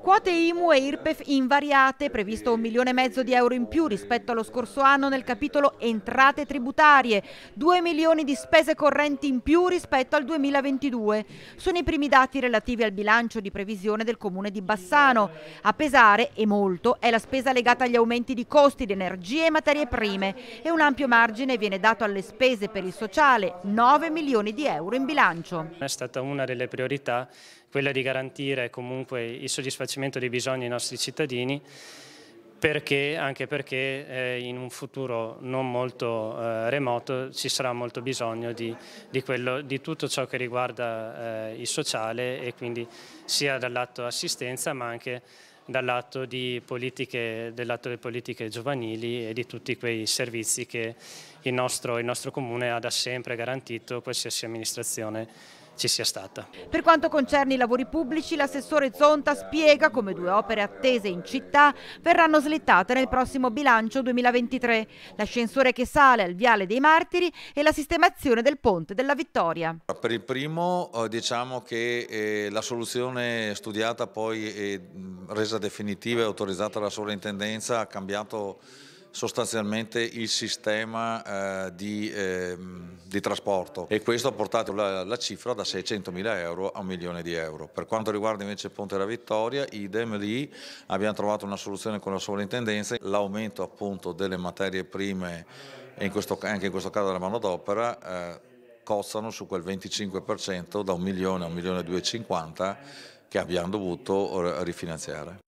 Quote IMU e IRPEF invariate, previsto un milione e mezzo di euro in più rispetto allo scorso anno nel capitolo entrate tributarie, 2 milioni di spese correnti in più rispetto al 2022. Sono i primi dati relativi al bilancio di previsione del comune di Bassano. A pesare, e molto, è la spesa legata agli aumenti di costi di energie e materie prime e un ampio margine viene dato alle spese per il sociale, 9 milioni di euro in bilancio. È stata una delle priorità quella di garantire comunque il soddisfacimento dei bisogni dei nostri cittadini perché, anche perché eh, in un futuro non molto eh, remoto ci sarà molto bisogno di, di, quello, di tutto ciò che riguarda eh, il sociale e quindi sia dal lato assistenza ma anche dall'atto di politiche, dell'atto delle politiche giovanili e di tutti quei servizi che il nostro, il nostro Comune ha da sempre garantito qualsiasi amministrazione ci sia stata. Per quanto concerne i lavori pubblici, l'assessore Zonta spiega come due opere attese in città verranno slittate nel prossimo bilancio 2023. L'ascensore che sale al Viale dei Martiri e la sistemazione del Ponte della Vittoria. Per il primo eh, diciamo che eh, la soluzione studiata poi eh, resa definitiva e autorizzata dalla sovrintendenza ha cambiato sostanzialmente il sistema eh, di, eh, di, trasporto e questo ha portato la, la cifra da 600.000 euro a un milione di euro. Per quanto riguarda invece Ponte della Vittoria, idem lì abbiamo trovato una soluzione con la sovrintendenza, l'aumento appunto delle materie prime e in questo, anche in questo caso della manodopera eh, costano su quel 25% da 1 milione a un milione e 250 che abbiamo dovuto rifinanziare.